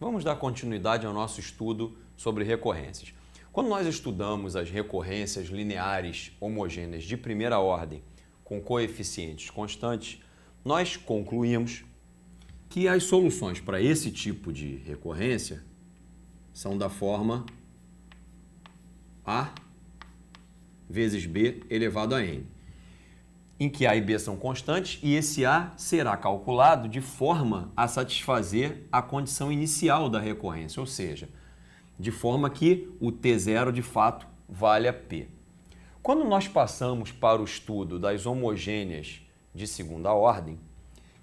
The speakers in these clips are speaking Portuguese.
Vamos dar continuidade ao nosso estudo sobre recorrências. Quando nós estudamos as recorrências lineares homogêneas de primeira ordem com coeficientes constantes, nós concluímos que as soluções para esse tipo de recorrência são da forma A vezes B elevado a N em que A e B são constantes e esse A será calculado de forma a satisfazer a condição inicial da recorrência, ou seja, de forma que o T0 de fato valha P. Quando nós passamos para o estudo das homogêneas de segunda ordem,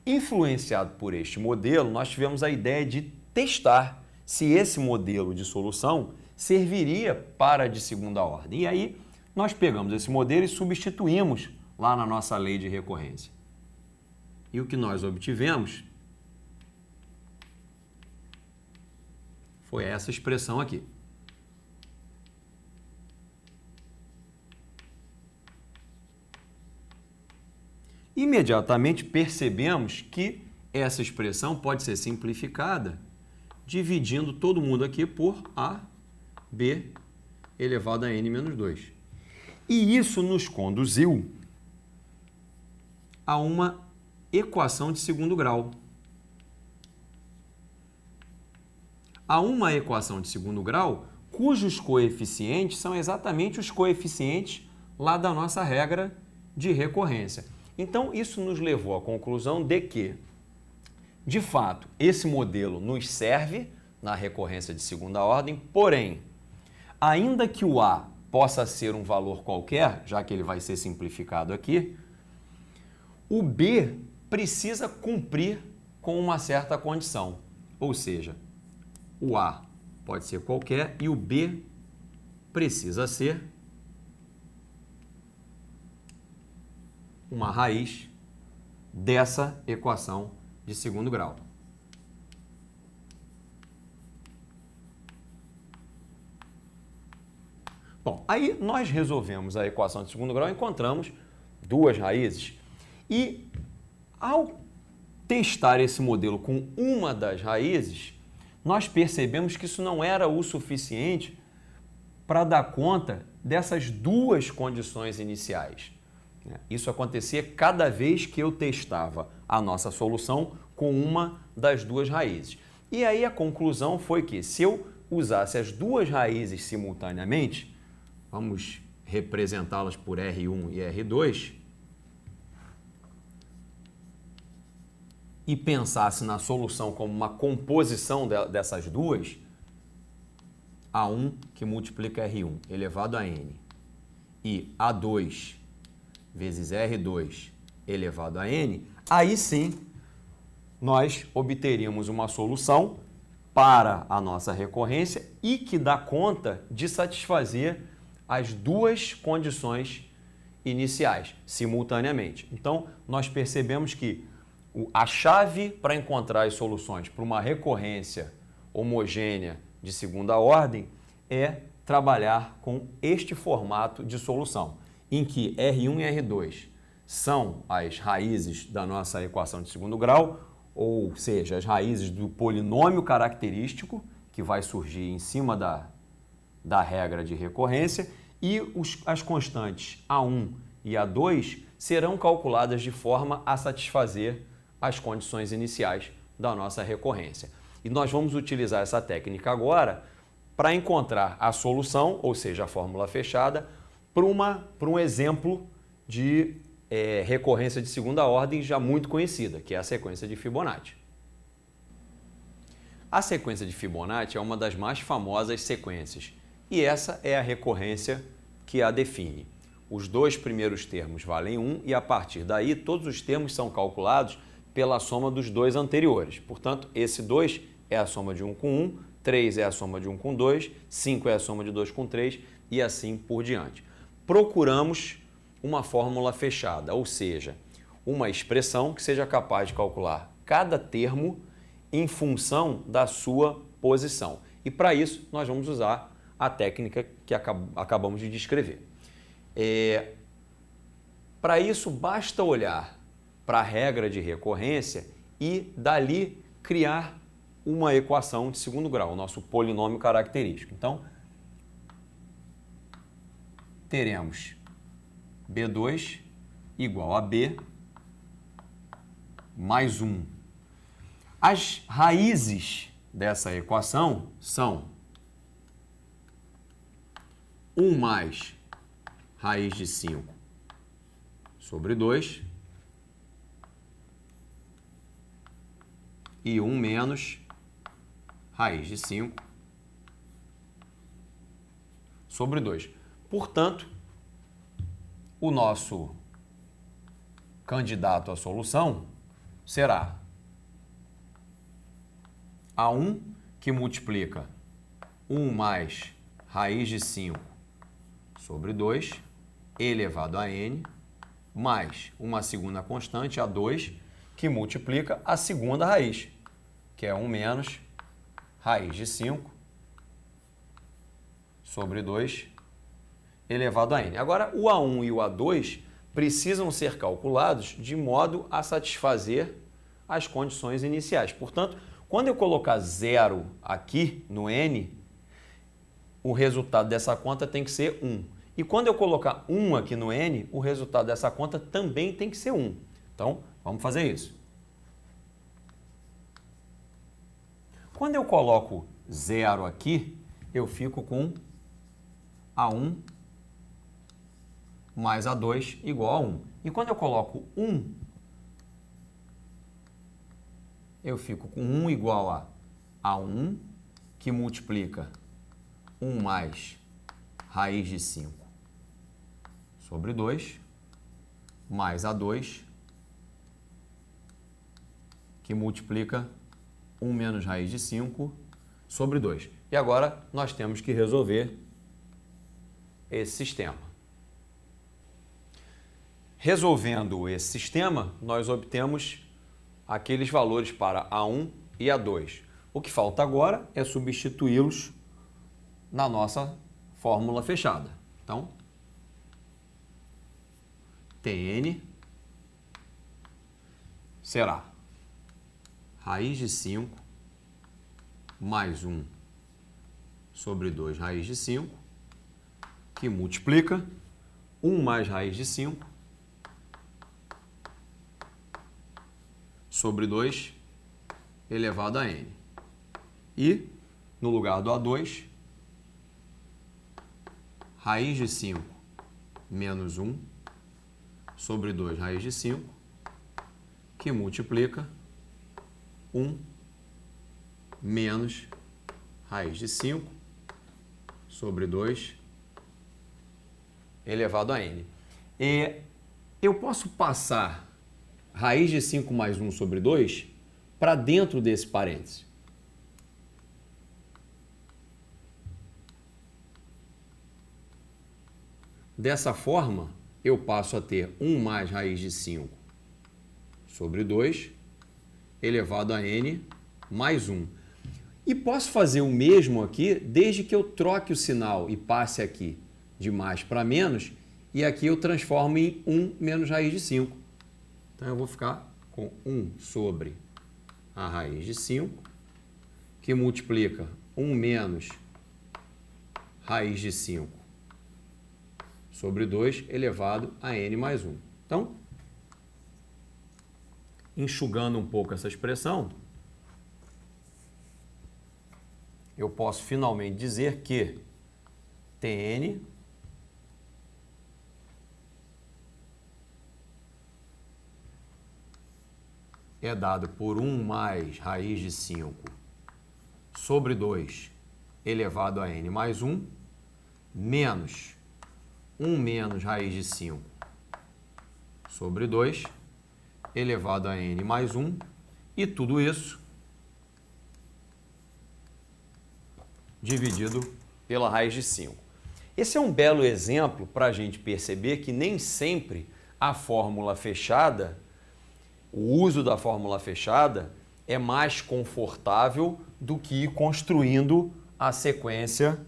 influenciado por este modelo, nós tivemos a ideia de testar se esse modelo de solução serviria para de segunda ordem. E aí nós pegamos esse modelo e substituímos lá na nossa lei de recorrência. E o que nós obtivemos foi essa expressão aqui. Imediatamente percebemos que essa expressão pode ser simplificada dividindo todo mundo aqui por a b elevado a n menos 2. E isso nos conduziu a uma equação de segundo grau. A uma equação de segundo grau cujos coeficientes são exatamente os coeficientes lá da nossa regra de recorrência. Então, isso nos levou à conclusão de que, de fato, esse modelo nos serve na recorrência de segunda ordem, porém, ainda que o A possa ser um valor qualquer, já que ele vai ser simplificado aqui, o B precisa cumprir com uma certa condição. Ou seja, o A pode ser qualquer e o B precisa ser uma raiz dessa equação de segundo grau. Bom, aí nós resolvemos a equação de segundo grau e encontramos duas raízes e ao testar esse modelo com uma das raízes, nós percebemos que isso não era o suficiente para dar conta dessas duas condições iniciais. Né? Isso acontecia cada vez que eu testava a nossa solução com uma das duas raízes. E aí a conclusão foi que se eu usasse as duas raízes simultaneamente, vamos representá-las por R1 e R2, e pensasse na solução como uma composição de, dessas duas, A1 que multiplica R1 elevado a N e A2 vezes R2 elevado a N, aí sim nós obteríamos uma solução para a nossa recorrência e que dá conta de satisfazer as duas condições iniciais simultaneamente. Então, nós percebemos que a chave para encontrar as soluções para uma recorrência homogênea de segunda ordem é trabalhar com este formato de solução, em que R1 e R2 são as raízes da nossa equação de segundo grau, ou seja, as raízes do polinômio característico que vai surgir em cima da, da regra de recorrência, e os, as constantes A1 e A2 serão calculadas de forma a satisfazer as condições iniciais da nossa recorrência. E nós vamos utilizar essa técnica agora para encontrar a solução, ou seja, a fórmula fechada, para um exemplo de é, recorrência de segunda ordem já muito conhecida, que é a sequência de Fibonacci. A sequência de Fibonacci é uma das mais famosas sequências e essa é a recorrência que a define. Os dois primeiros termos valem 1 um, e a partir daí todos os termos são calculados pela soma dos dois anteriores. Portanto, esse 2 é a soma de 1 um com 1, um, 3 é a soma de 1 um com 2, 5 é a soma de 2 com 3 e assim por diante. Procuramos uma fórmula fechada, ou seja, uma expressão que seja capaz de calcular cada termo em função da sua posição. E para isso, nós vamos usar a técnica que acabamos de descrever. É... Para isso, basta olhar para a regra de recorrência e dali criar uma equação de segundo grau, o nosso polinômio característico. Então, teremos B2 igual a B mais 1. As raízes dessa equação são 1 mais raiz de 5 sobre 2 e 1 menos raiz de 5 sobre 2. Portanto, o nosso candidato à solução será A1, que multiplica 1 mais raiz de 5 sobre 2, elevado a n, mais uma segunda constante, A2, que multiplica a segunda raiz que é 1 menos raiz de 5 sobre 2 elevado a n. Agora, o A1 e o A2 precisam ser calculados de modo a satisfazer as condições iniciais. Portanto, quando eu colocar zero aqui no n, o resultado dessa conta tem que ser 1. E quando eu colocar 1 aqui no n, o resultado dessa conta também tem que ser 1. Então, vamos fazer isso. Quando eu coloco zero aqui, eu fico com A1 mais A2 igual a 1. E quando eu coloco 1, eu fico com 1 igual a A1, que multiplica 1 mais raiz de 5 sobre 2, mais A2, que multiplica 1 menos raiz de 5 sobre 2. E agora nós temos que resolver esse sistema. Resolvendo esse sistema, nós obtemos aqueles valores para A1 e A2. O que falta agora é substituí-los na nossa fórmula fechada. Então, Tn será raiz de 5 mais 1 sobre 2 raiz de 5, que multiplica 1 mais raiz de 5 sobre 2 elevado a n. E, no lugar do A2, raiz de 5 menos 1 sobre 2 raiz de 5, que multiplica 1 menos raiz de 5 sobre 2 elevado a n. É, eu posso passar raiz de 5 mais 1 sobre 2 para dentro desse parênteses. Dessa forma, eu passo a ter 1 mais raiz de 5 sobre 2 elevado a n mais 1. E posso fazer o mesmo aqui, desde que eu troque o sinal e passe aqui de mais para menos, e aqui eu transformo em 1 menos raiz de 5. Então eu vou ficar com 1 sobre a raiz de 5, que multiplica 1 menos raiz de 5 sobre 2 elevado a n mais 1. Então, enxugando um pouco essa expressão, eu posso finalmente dizer que TN é dado por 1 mais raiz de 5 sobre 2 elevado a n mais 1, menos 1 menos raiz de 5 sobre 2 elevado a n mais 1 e tudo isso dividido pela raiz de 5. Esse é um belo exemplo para a gente perceber que nem sempre a fórmula fechada, o uso da fórmula fechada, é mais confortável do que ir construindo a sequência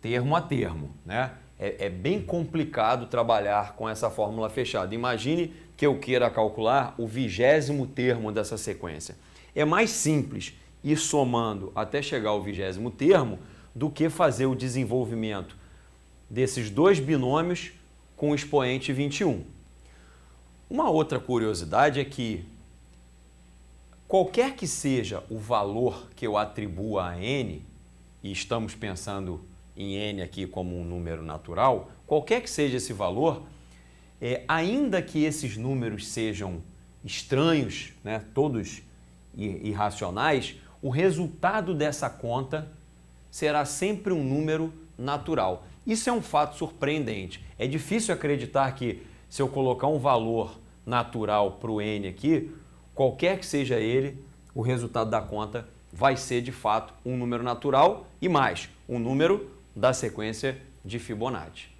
termo a termo. Né? É, é bem complicado trabalhar com essa fórmula fechada. Imagine que eu queira calcular o vigésimo termo dessa sequência. É mais simples ir somando até chegar ao vigésimo termo do que fazer o desenvolvimento desses dois binômios com o expoente 21. Uma outra curiosidade é que qualquer que seja o valor que eu atribua a n, e estamos pensando em n aqui como um número natural, qualquer que seja esse valor, é, ainda que esses números sejam estranhos, né, todos irracionais, o resultado dessa conta será sempre um número natural. Isso é um fato surpreendente. É difícil acreditar que, se eu colocar um valor natural para o N aqui, qualquer que seja ele, o resultado da conta vai ser de fato um número natural e mais um número da sequência de Fibonacci.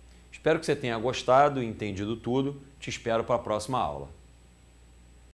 Espero que você tenha gostado e entendido tudo. Te espero para a próxima aula.